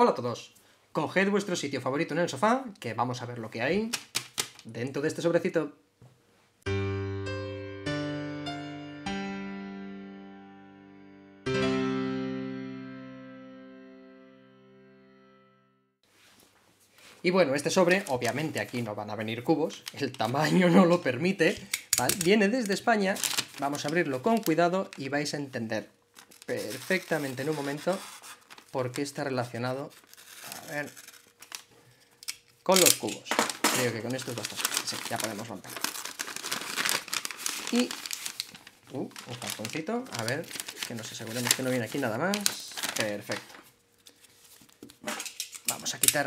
Hola a todos. Coged vuestro sitio favorito en el sofá, que vamos a ver lo que hay dentro de este sobrecito. Y bueno, este sobre, obviamente aquí no van a venir cubos, el tamaño no lo permite, viene desde España, vamos a abrirlo con cuidado y vais a entender perfectamente en un momento porque está relacionado a ver, con los cubos. Creo que con esto es bastante. ya podemos romper. Y uh, un cartoncito, a ver, que nos aseguremos que no viene aquí nada más. Perfecto. Vamos a quitar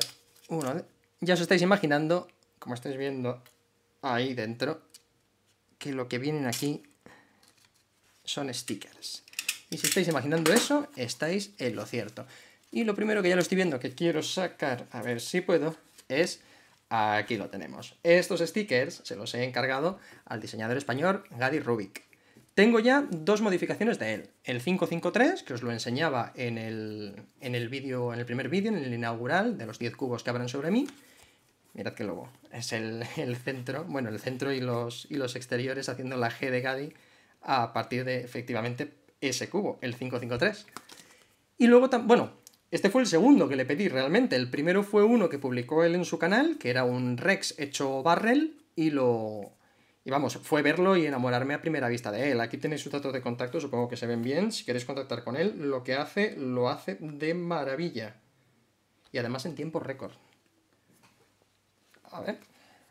uno Ya os estáis imaginando, como estáis viendo ahí dentro, que lo que vienen aquí son stickers. Y si estáis imaginando eso, estáis en lo cierto. Y lo primero que ya lo estoy viendo, que quiero sacar, a ver si puedo, es... Aquí lo tenemos. Estos stickers se los he encargado al diseñador español Gadi Rubik. Tengo ya dos modificaciones de él. El 553, que os lo enseñaba en el, en el primer vídeo, en el inaugural, de los 10 cubos que abran sobre mí. Mirad que lobo. Es el, centro, bueno, el centro y los, y los exteriores haciendo la G de Gadi a partir de, efectivamente, ese cubo, el 553. Y luego, bueno, este fue el segundo que le pedí realmente. El primero fue uno que publicó él en su canal, que era un Rex hecho barrel, y lo. Y vamos, fue verlo y enamorarme a primera vista de él. Aquí tenéis su datos de contacto, supongo que se ven bien. Si queréis contactar con él, lo que hace, lo hace de maravilla. Y además en tiempo récord. A ver,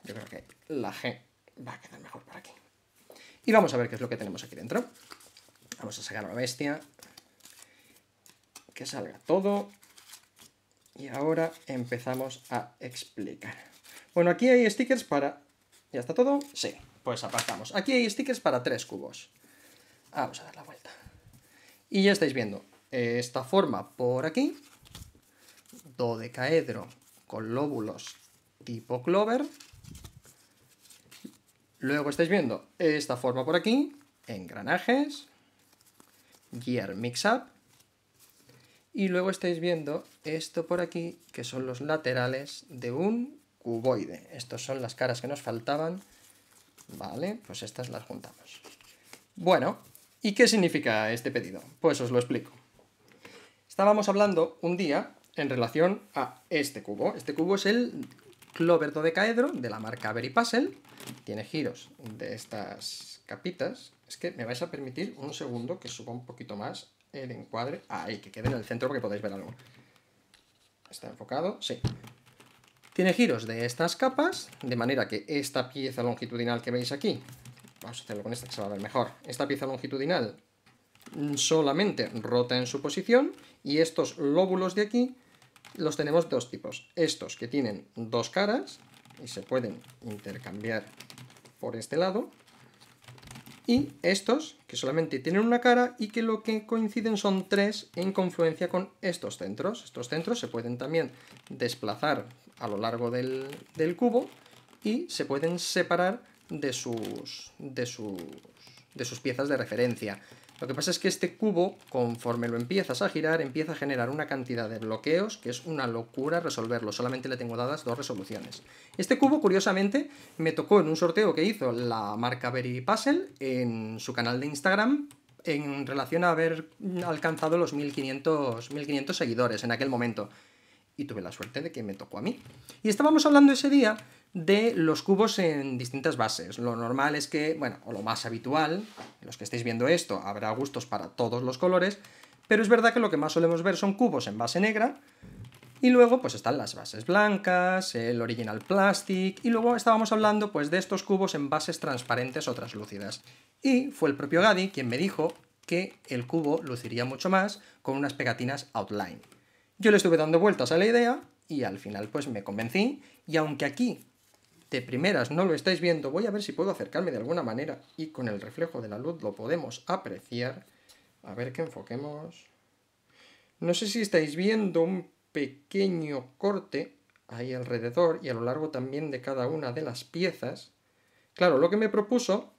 yo creo que la G va a quedar mejor por aquí. Y vamos a ver qué es lo que tenemos aquí dentro. Vamos a sacar a la bestia. Que salga todo. Y ahora empezamos a explicar. Bueno, aquí hay stickers para... ¿Ya está todo? Sí, pues apartamos. Aquí hay stickers para tres cubos. Vamos a dar la vuelta. Y ya estáis viendo eh, esta forma por aquí. Dodecaedro con lóbulos tipo clover. Luego estáis viendo esta forma por aquí, engranajes. Gear Mix Up. Y luego estáis viendo esto por aquí, que son los laterales de un cuboide. Estas son las caras que nos faltaban. Vale, pues estas las juntamos. Bueno, ¿y qué significa este pedido? Pues os lo explico. Estábamos hablando un día en relación a este cubo. Este cubo es el de Caedro, de la marca Berry Puzzle. Tiene giros de estas capitas, es que me vais a permitir un segundo que suba un poquito más el encuadre. Ahí, que quede en el centro porque podéis ver algo. ¿Está enfocado? Sí. Tiene giros de estas capas, de manera que esta pieza longitudinal que veis aquí, vamos a hacerlo con esta que se va a ver mejor, esta pieza longitudinal solamente rota en su posición y estos lóbulos de aquí los tenemos dos tipos. Estos que tienen dos caras y se pueden intercambiar por este lado y estos que solamente tienen una cara y que lo que coinciden son tres en confluencia con estos centros. Estos centros se pueden también desplazar a lo largo del, cubo y se pueden separar de sus, de sus, de sus piezas de referencia. Lo que pasa es que este cubo, conforme lo empiezas a girar, empieza a generar una cantidad de bloqueos que es una locura resolverlo. Solamente le tengo dadas dos resoluciones. Este cubo, curiosamente, me tocó en un sorteo que hizo la marca Berry Puzzle en su canal de Instagram en relación a haber alcanzado los 1500, 1500 seguidores en aquel momento. Y tuve la suerte de que me tocó a mí. Y estábamos hablando ese día de los cubos en distintas bases. Lo normal es que, bueno, o lo más habitual, los que estéis viendo esto, habrá gustos para todos los colores, pero es verdad que lo que más solemos ver son cubos en base negra, y luego pues están las bases blancas, el original plastic, y luego estábamos hablando pues de estos cubos en bases transparentes o translúcidas. Y fue el propio Gadi quien me dijo que el cubo luciría mucho más con unas pegatinas outline. Yo le estuve dando vueltas a la idea y al final pues me convencí, y aunque aquí de primeras no lo estáis viendo, voy a ver si puedo acercarme de alguna manera y con el reflejo de la luz lo podemos apreciar. A ver que enfoquemos. No sé si estáis viendo un pequeño corte ahí alrededor y a lo largo también de cada una de las piezas. Claro, lo que me propuso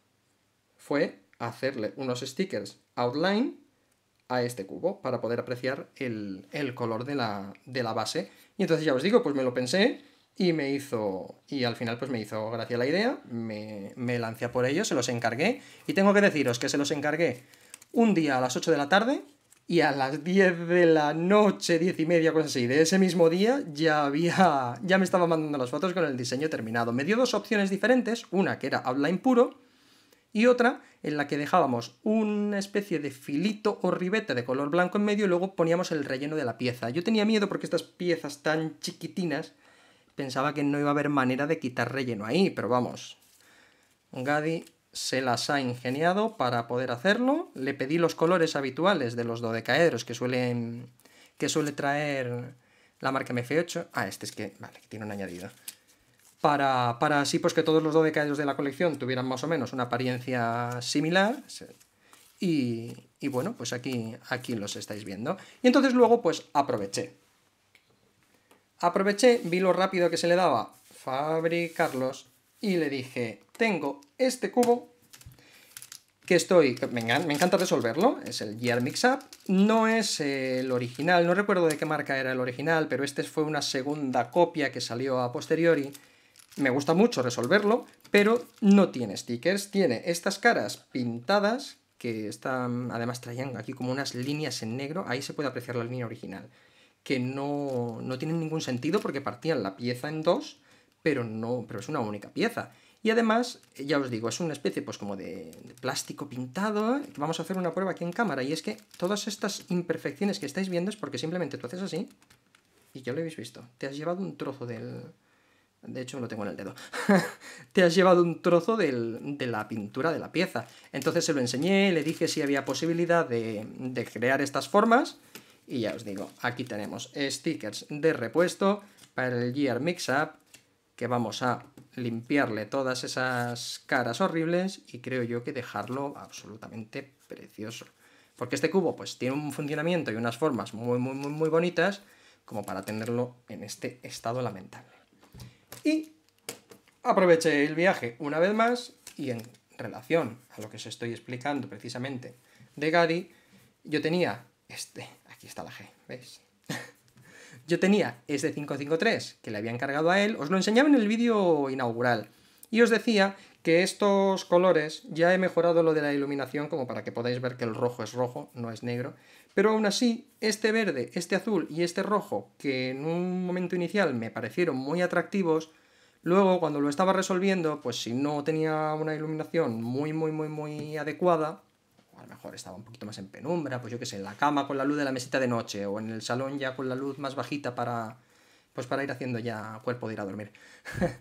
fue hacerle unos stickers outline a este cubo para poder apreciar el, color de la, de la base. Y entonces ya os digo, pues me lo pensé, y me hizo. Y al final, pues me hizo gracia la idea. Me, me lancé por ello, se los encargué. Y tengo que deciros que se los encargué un día a las 8 de la tarde. Y a las 10 de la noche, 10 y media, cosas así, de ese mismo día ya había. ya me estaba mandando las fotos con el diseño terminado. Me dio dos opciones diferentes, una que era outline puro, y otra en la que dejábamos una especie de filito o ribete de color blanco en medio y luego poníamos el relleno de la pieza. Yo tenía miedo porque estas piezas tan chiquitinas pensaba que no iba a haber manera de quitar relleno ahí, pero vamos. Gadi se las ha ingeniado para poder hacerlo. Le pedí los colores habituales de los dodecaedros que suelen que suele traer la marca MF8. Ah, este es que, vale, tiene un añadido. Para, así pues que todos los dodecaedros de la colección tuvieran más o menos una apariencia similar. Y, y bueno, pues aquí, aquí los estáis viendo. Y entonces luego pues aproveché Aproveché, vi lo rápido que se le daba fabricarlos y le dije, tengo este cubo que estoy, me, encanta resolverlo, es el Gear Mix Up, no es el original, no recuerdo de qué marca era el original, pero este fue una segunda copia que salió a posteriori, me gusta mucho resolverlo, pero no tiene stickers, tiene estas caras pintadas, que están, además traían aquí como unas líneas en negro, ahí se puede apreciar la línea original que no, tienen ningún sentido porque partían la pieza en dos, pero, no, pero es una única pieza. Y además, ya os digo, es una especie pues como de, plástico pintado. ¿eh? Vamos a hacer una prueba aquí en cámara. Y es que todas estas imperfecciones que estáis viendo es porque simplemente tú haces así. Y ya lo habéis visto. Te has llevado un trozo del... De hecho, lo tengo en el dedo. Te has llevado un trozo de la pintura de la pieza. Entonces se lo enseñé, le dije si había posibilidad de, de crear estas formas y ya os digo, aquí tenemos stickers de repuesto para el Gear Mix-Up, que vamos a limpiarle todas esas caras horribles y creo yo que dejarlo absolutamente precioso. Porque este cubo pues tiene un funcionamiento y unas formas muy, muy, muy, muy bonitas como para tenerlo en este estado lamentable. Y aproveché el viaje una vez más y en relación a lo que os estoy explicando precisamente de Gadi, yo tenía este, Aquí está la G, ¿veis? Yo tenía este 553 que le había encargado a él, os lo enseñaba en el vídeo inaugural, y os decía que estos colores, ya he mejorado lo de la iluminación como para que podáis ver que el rojo es rojo, no es negro, pero aún así, este verde, este azul y este rojo, que en un momento inicial me parecieron muy atractivos, luego cuando lo estaba resolviendo, pues si no tenía una iluminación muy, muy, muy, muy adecuada, a lo mejor estaba un poquito más en penumbra, pues yo qué sé, en la cama con la luz de la mesita de noche o en el salón ya con la luz más bajita para, pues para ir haciendo ya cuerpo de ir a dormir.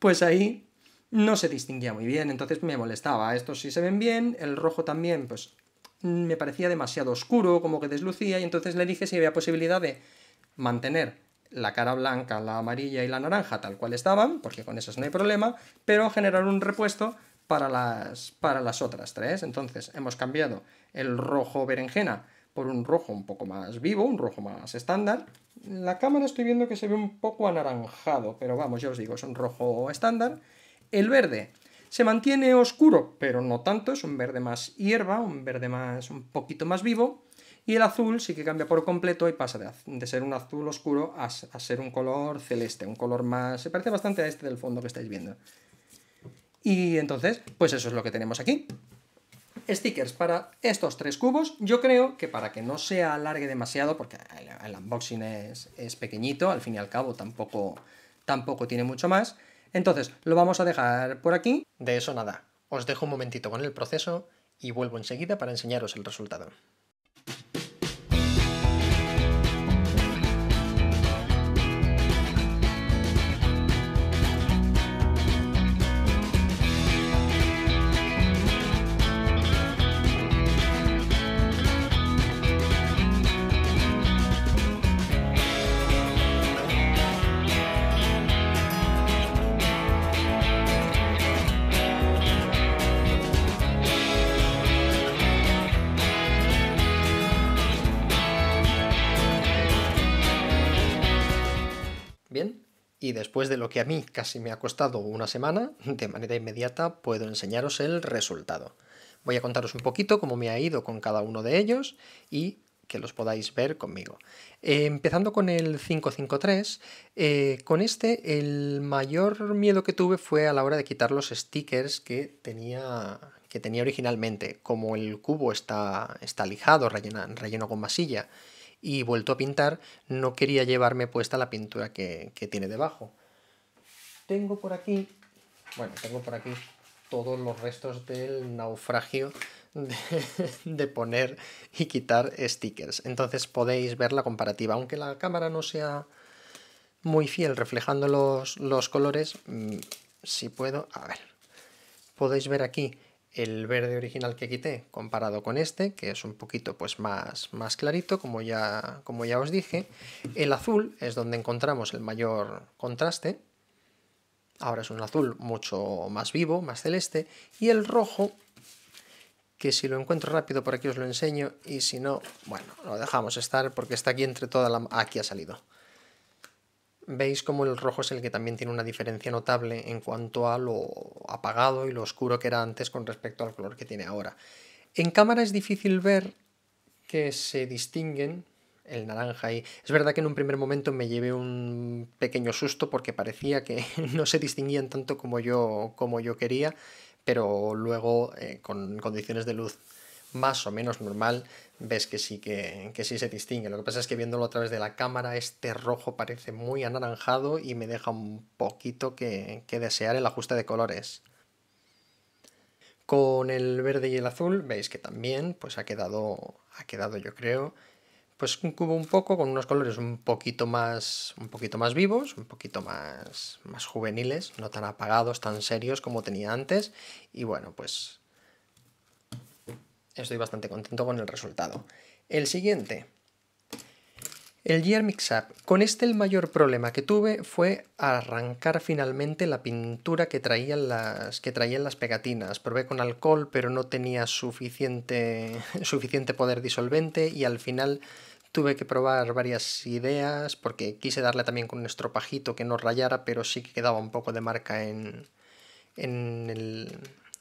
pues ahí no se distinguía muy bien, entonces me molestaba. Estos sí se ven bien, el rojo también, pues mm, me parecía demasiado oscuro, como que deslucía, y entonces le dije si había posibilidad de mantener la cara blanca, la amarilla y la naranja tal cual estaban, porque con esas no hay problema, pero generar un repuesto para las, para las otras tres. Entonces hemos cambiado el rojo berenjena por un rojo un poco más vivo, un rojo más estándar. la cámara estoy viendo que se ve un poco anaranjado, pero vamos, ya os digo, es un rojo estándar. El verde se mantiene oscuro, pero no tanto, es un verde más hierba, un verde más un poquito más vivo. Y el azul sí que cambia por completo y pasa de, ser un azul oscuro a, a ser un color celeste, un color más... se parece bastante a este del fondo que estáis viendo. Y entonces, pues eso es lo que tenemos aquí. Stickers para estos tres cubos. Yo creo que para que no se alargue demasiado, porque el, unboxing es, es, pequeñito, al fin y al cabo tampoco, tampoco tiene mucho más. Entonces, lo vamos a dejar por aquí. De eso nada. Os dejo un momentito con el proceso y vuelvo enseguida para enseñaros el resultado. y después de lo que a mí casi me ha costado una semana, de manera inmediata puedo enseñaros el resultado. Voy a contaros un poquito cómo me ha ido con cada uno de ellos y que los podáis ver conmigo. Eh, empezando con el 553, eh, con este el mayor miedo que tuve fue a la hora de quitar los stickers que tenía, que tenía originalmente. Como el cubo está, lijado, relleno con masilla, y vuelto a pintar, no quería llevarme puesta la pintura que, tiene debajo. Tengo por aquí, bueno, tengo por aquí todos los restos del naufragio de, poner y quitar stickers. Entonces podéis ver la comparativa. Aunque la cámara no sea muy fiel reflejando los, los colores, mm, si puedo, a ver, podéis ver aquí el verde original que quité comparado con este, que es un poquito pues, más, más clarito, como ya, como ya os dije. El azul es donde encontramos el mayor contraste. Ahora es un azul mucho más vivo, más celeste. Y el rojo, que si lo encuentro rápido por aquí os lo enseño, y si no, bueno, lo dejamos estar porque está aquí entre toda la... Aquí ha salido veis como el rojo es el que también tiene una diferencia notable en cuanto a lo apagado y lo oscuro que era antes con respecto al color que tiene ahora. En cámara es difícil ver que se distinguen el naranja y es verdad que en un primer momento me llevé un pequeño susto porque parecía que no se distinguían tanto como yo como yo quería, pero luego eh, con condiciones de luz más o menos normal, ves que sí, que, sí se distingue. Lo que pasa es que viéndolo a través de la cámara, este rojo parece muy anaranjado y me deja un poquito que, desear el ajuste de colores. Con el verde y el azul, veis que también pues ha quedado, ha quedado yo creo, pues un cubo un poco con unos colores un poquito más un poquito más vivos, un poquito más más juveniles, no tan apagados, tan serios como tenía antes y bueno, pues estoy bastante contento con el resultado. El siguiente, el Gear Mix-Up. Con este el mayor problema que tuve fue arrancar finalmente la pintura que traían las, que traían las pegatinas. Probé con alcohol pero no tenía suficiente, suficiente poder disolvente y al final tuve que probar varias ideas porque quise darle también con un estropajito que no rayara pero sí que quedaba un poco de marca en, en el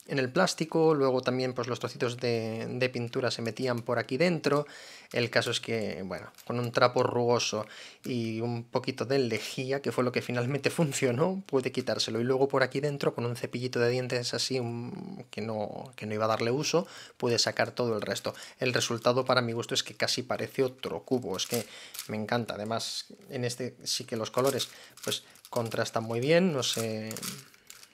en el plástico, luego también pues, los trocitos de, pintura se metían por aquí dentro. El caso es que, bueno, con un trapo rugoso y un poquito de lejía, que fue lo que finalmente funcionó, puede quitárselo. Y luego por aquí dentro, con un cepillito de dientes así, que, no, no iba a darle uso, puede sacar todo el resto. El resultado para mi gusto es que casi parece otro cubo, es que me encanta. Además, en este sí que los colores pues contrastan muy bien, no sé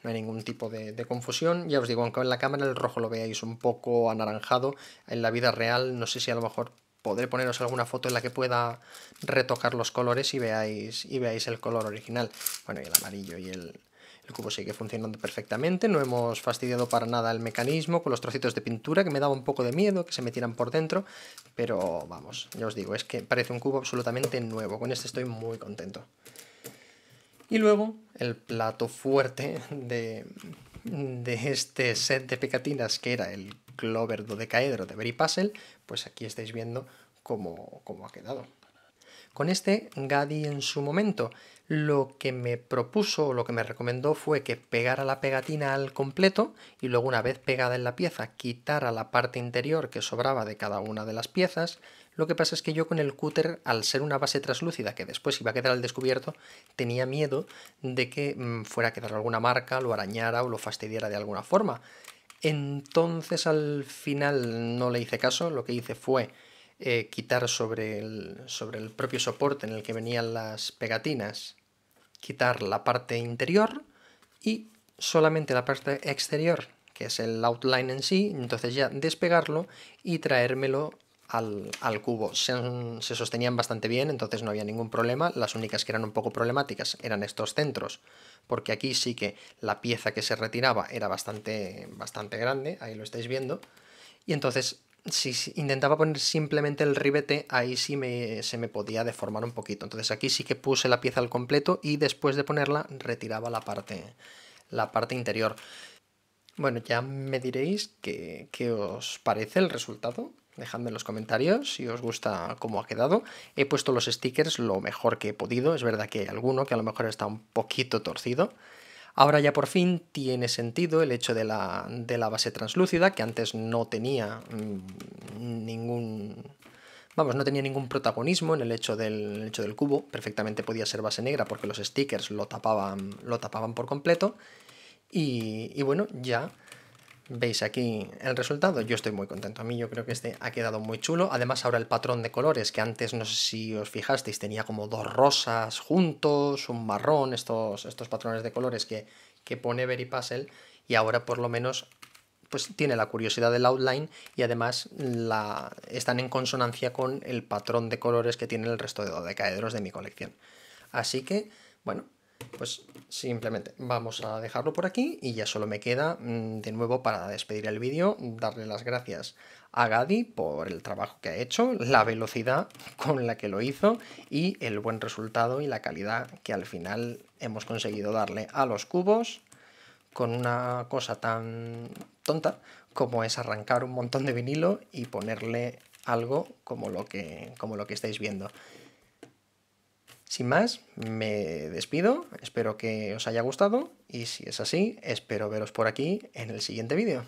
no hay ningún tipo de, confusión. Ya os digo, aunque en la cámara el rojo lo veáis un poco anaranjado, en la vida real no sé si a lo mejor podré poneros alguna foto en la que pueda retocar los colores y veáis, y veáis el color original. Bueno, y el amarillo y el, el cubo sigue funcionando perfectamente, no hemos fastidiado para nada el mecanismo con los trocitos de pintura que me daba un poco de miedo que se metieran por dentro, pero vamos, ya os digo, es que parece un cubo absolutamente nuevo, con este estoy muy contento. Y luego el plato fuerte de, este set de pegatinas, que era el Clover Decaedro de Berry Puzzle, pues aquí estáis viendo cómo, ha quedado. Con este, Gadi en su momento lo que me propuso lo que me recomendó fue que pegara la pegatina al completo y luego una vez pegada en la pieza quitara la parte interior que sobraba de cada una de las piezas, lo que pasa es que yo con el cúter, al ser una base translúcida que después iba a quedar al descubierto, tenía miedo de que mm, fuera a quedar alguna marca, lo arañara o lo fastidiara de alguna forma. Entonces al final no le hice caso, lo que hice fue eh, quitar sobre el, sobre el propio soporte en el que venían las pegatinas, quitar la parte interior y solamente la parte exterior, que es el outline en sí, entonces ya despegarlo y traérmelo al, cubo se, sostenían bastante bien, entonces no había ningún problema. Las únicas que eran un poco problemáticas eran estos centros, porque aquí sí que la pieza que se retiraba era bastante, bastante grande, ahí lo estáis viendo. Y entonces, si intentaba poner simplemente el ribete, ahí sí se me podía deformar un poquito. Entonces aquí sí que puse la pieza al completo y después de ponerla retiraba la parte, la parte interior. Bueno, ya me diréis qué os parece el resultado, Dejadme en los comentarios si os gusta cómo ha quedado. He puesto los stickers lo mejor que he podido. Es verdad que hay alguno que a lo mejor está un poquito torcido. Ahora ya por fin tiene sentido el hecho de la, base translúcida, que antes no tenía mm, ningún... Vamos, no tenía ningún protagonismo en el hecho del, hecho del cubo. Perfectamente podía ser base negra porque los stickers lo tapaban, lo tapaban por completo. Y, y bueno, ya Veis aquí el resultado, yo estoy muy contento. A mí yo creo que este ha quedado muy chulo. Además ahora el patrón de colores, que antes no sé si os fijasteis, tenía como dos rosas juntos, un marrón, estos, estos patrones de colores que, que pone Very Puzzle. Y ahora por lo menos pues tiene la curiosidad del outline y además la, están en consonancia con el patrón de colores que tiene el resto de dodecaedros de mi colección. Así que, bueno, pues simplemente vamos a dejarlo por aquí y ya solo me queda mm, de nuevo para despedir el vídeo darle las gracias a Gadi por el trabajo que ha hecho, la velocidad con la que lo hizo y el buen resultado y la calidad que al final hemos conseguido darle a los cubos con una cosa tan tonta como es arrancar un montón de vinilo y ponerle algo como lo que, como lo que estáis viendo. Sin más, me despido, espero que os haya gustado y si es así, espero veros por aquí en el siguiente vídeo.